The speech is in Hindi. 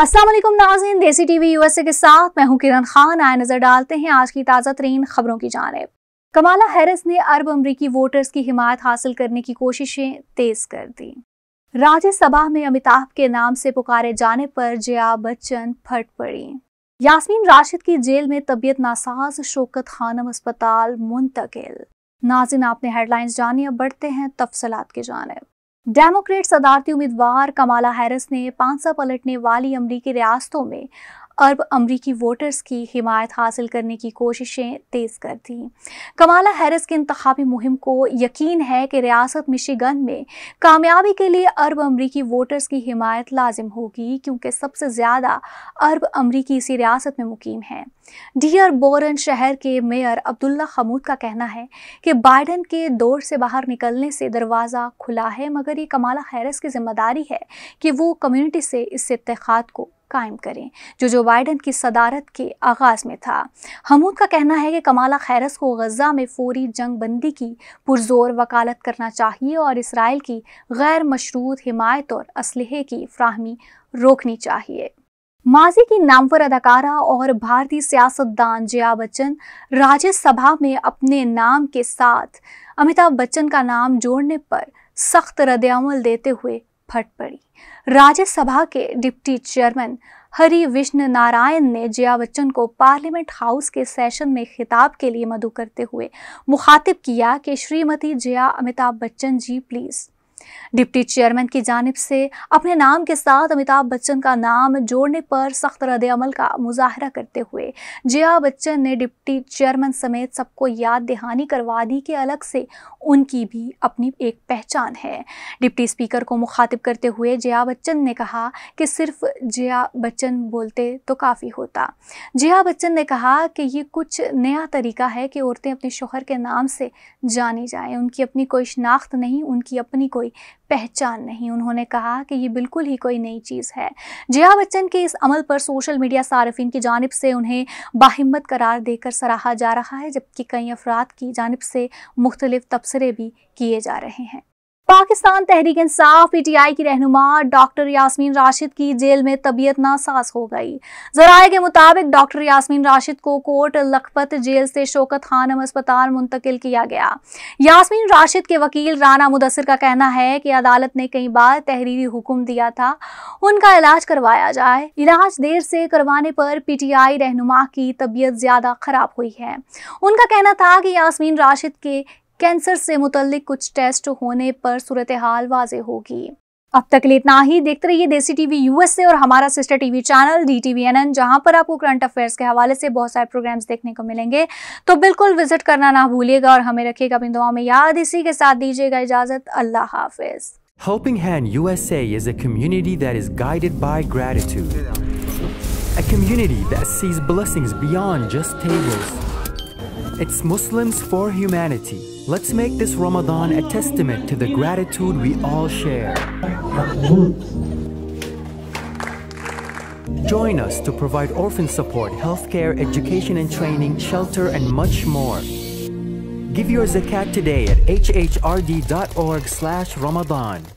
असलम नाजीन देसी टीवी यूएसए के साथ मैं हूं किरण खान आए नजर डालते हैं आज की ताज़ा तरीन खबरों की जानब कमाला हैरिस ने अरब अमरीकी वोटर्स की हिमायत हासिल करने की कोशिशें तेज कर दी राज्यसभा में अमिताभ के नाम से पुकारे जाने पर जया बच्चन फट पड़ी यासमीन राशिद की जेल में तबीयत नासाज शोकत खानम अस्पताल मुंतकिल नाजिन आपने हेडलाइंस जानी अब बढ़ते हैं तफसलात की जानब डेमोक्रेट सदारती उम्मीदवार कमाला हैरिस ने पांच सौ पलटने वाली अमरीकी रियासतों में अरब अमरीकी वोटर्स की हिमायत हासिल करने की कोशिशें तेज़ कर दी कमाला हैरिस की इंतबी मुहिम को यकीन है कि रियासत मिशिगन में कामयाबी के लिए अरब अमरीकी वोटर्स की हिमायत लाजिम होगी क्योंकि सबसे ज़्यादा अरब अमरीकी इसी रियासत में मुकीम हैं डियर बोरन शहर के मेयर अब्दुल्ला खमूद का कहना है कि बाइडन के दौर से बाहर निकलने से दरवाज़ा खुला है मगर ये कमाला हैरिस की जिम्मेदारी है कि वो कम्युनिटी से इस इतखात को कायम करें जो जो बाइडन की सदारत के आगाज़ में था हमूद का कहना है कि कमाला खैरस को गजा में फौरी जंग बंदी की पुरजोर वकालत करना चाहिए और इसराइल की गैर मशरूत हिमायत और इसलहे की फ्राहमी रोकनी चाहिए माजी की नामवर अदाकारा और भारतीय सियासतदान जया बच्चन राज्यसभा में अपने नाम के साथ अमिताभ बच्चन का नाम जोड़ने पर सख्त रद्दमल देते हुए फट पड़ी राज्यसभा के डिप्टी चेयरमैन हरि विष्णु नारायण ने जया बच्चन को पार्लियामेंट हाउस के सेशन में खिताब के लिए मधु करते हुए मुखातिब किया कि Shrimati Jaya Amitabh Bachchan ji please deputy chairman की जानब से अपने नाम के साथ अमिताभ बच्चन का नाम जोड़ने पर सख्त रद्द अमल का मुजाहरा करते हुए जया बच्चन ने डिप्टी चेयरमैन समेत सबको याद दहानी करवा दी कि अलग से उनकी भी अपनी एक पहचान है डिप्टी स्पीकर को मुखातिब करते हुए जया बच्चन ने कहा कि सिर्फ जया बच्चन बोलते तो काफ़ी होता जया बच्चन ने कहा कि ये कुछ नया तरीका है कि औरतें अपने शोहर के नाम से जानी जाएँ उनकी अपनी कोई शनाख्त नहीं उनकी अपनी कोई कोई पहचान नहीं उन्होंने कहा कि ये बिल्कुल ही कोई नई चीज़ है जया बच्चन के इस अमल पर सोशल मीडिया सार्फिन की जानब से उन्हें बाहिम्मत करार देकर सराहा जा रहा है जबकि कई अफराद की जानब से मुख्तलिफ तबसरे भी किए जा रहे हैं पाकिस्तान तहरीक इंसाफ पीटीआई की रहनुमा डॉक्टर यासमीन राशिद की जेल में तबीयत नासाज हो गई जराये के मुताबिक डॉक्टर यासमीन राशिद को कोर्ट लखपत जेल से शोकत खानम अस्पताल मुंतकिल किया गया यासमीन राशिद के वकील राना मुदसर का कहना है कि अदालत ने कई बार तहरीरी हुक्म दिया था उनका इलाज करवाया जाए इलाज देर से करवाने पर आई रहनुमा की तबीयत ज्यादा खराब हुई है उनका कहना था कि यासमीन राशिद के कैंसर से मुतलिक कुछ टेस्ट होने पर सूरत हाल वाज होगी अब तक लिए इतना ही देखते रहिए देसी टीवी यूएसए और हमारा sister TV channel D T जहां पर आपको करंट अफेयर्स के हवाले से बहुत सारे प्रोग्राम्स देखने को मिलेंगे तो बिल्कुल विजिट करना ना भूलिएगा और हमें रखिएगा अपनी दुआ में याद इसी के साथ दीजिएगा इजाजत अल्लाह हाफिज Helping Hand USA is a community that is guided by gratitude. A community that sees blessings beyond just tables. It's Muslims for Humanity. Let's make this Ramadan a testament to the gratitude we all share. Join us to provide orphan support, healthcare, education and training, shelter, and much more. Give your zakat today at hhrd.org slash Ramadan.